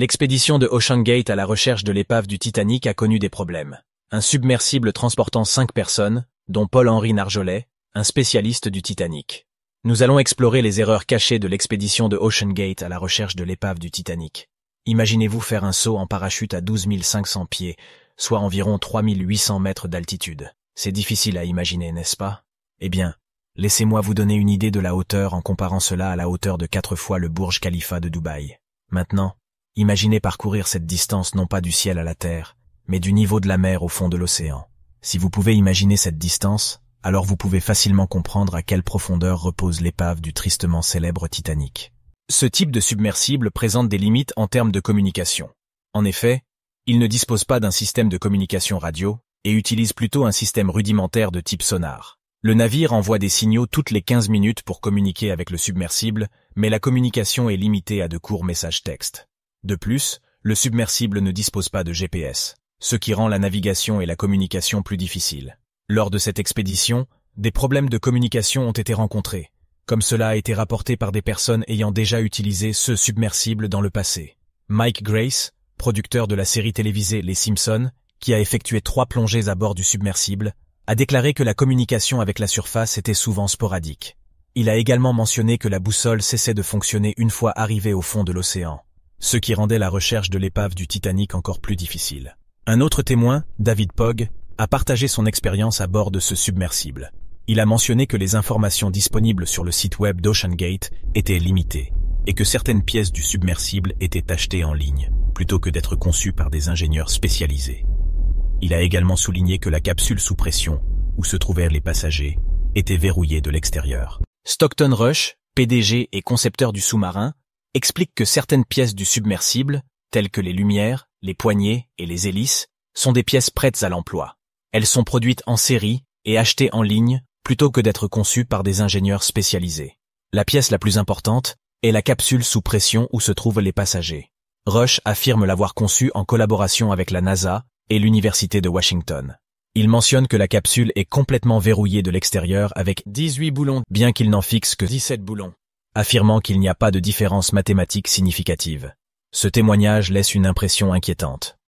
L'expédition de Ocean Gate à la recherche de l'épave du Titanic a connu des problèmes. Un submersible transportant cinq personnes, dont Paul-Henri Narjolet, un spécialiste du Titanic. Nous allons explorer les erreurs cachées de l'expédition de Ocean Gate à la recherche de l'épave du Titanic. Imaginez-vous faire un saut en parachute à 12 500 pieds, soit environ 3800 mètres d'altitude. C'est difficile à imaginer, n'est-ce pas Eh bien, laissez-moi vous donner une idée de la hauteur en comparant cela à la hauteur de quatre fois le Burj Khalifa de Dubaï. Maintenant, Imaginez parcourir cette distance non pas du ciel à la terre, mais du niveau de la mer au fond de l'océan. Si vous pouvez imaginer cette distance, alors vous pouvez facilement comprendre à quelle profondeur repose l'épave du tristement célèbre Titanic. Ce type de submersible présente des limites en termes de communication. En effet, il ne dispose pas d'un système de communication radio et utilise plutôt un système rudimentaire de type sonar. Le navire envoie des signaux toutes les 15 minutes pour communiquer avec le submersible, mais la communication est limitée à de courts messages textes. De plus, le submersible ne dispose pas de GPS, ce qui rend la navigation et la communication plus difficiles. Lors de cette expédition, des problèmes de communication ont été rencontrés, comme cela a été rapporté par des personnes ayant déjà utilisé ce submersible dans le passé. Mike Grace, producteur de la série télévisée Les Simpsons, qui a effectué trois plongées à bord du submersible, a déclaré que la communication avec la surface était souvent sporadique. Il a également mentionné que la boussole cessait de fonctionner une fois arrivée au fond de l'océan ce qui rendait la recherche de l'épave du Titanic encore plus difficile. Un autre témoin, David Pogg, a partagé son expérience à bord de ce submersible. Il a mentionné que les informations disponibles sur le site web d'OceanGate étaient limitées et que certaines pièces du submersible étaient achetées en ligne, plutôt que d'être conçues par des ingénieurs spécialisés. Il a également souligné que la capsule sous pression, où se trouvèrent les passagers, était verrouillée de l'extérieur. Stockton Rush, PDG et concepteur du sous-marin, explique que certaines pièces du submersible, telles que les lumières, les poignées et les hélices, sont des pièces prêtes à l'emploi. Elles sont produites en série et achetées en ligne plutôt que d'être conçues par des ingénieurs spécialisés. La pièce la plus importante est la capsule sous pression où se trouvent les passagers. Rush affirme l'avoir conçue en collaboration avec la NASA et l'Université de Washington. Il mentionne que la capsule est complètement verrouillée de l'extérieur avec 18 boulons, bien qu'il n'en fixe que 17 boulons affirmant qu'il n'y a pas de différence mathématique significative. Ce témoignage laisse une impression inquiétante.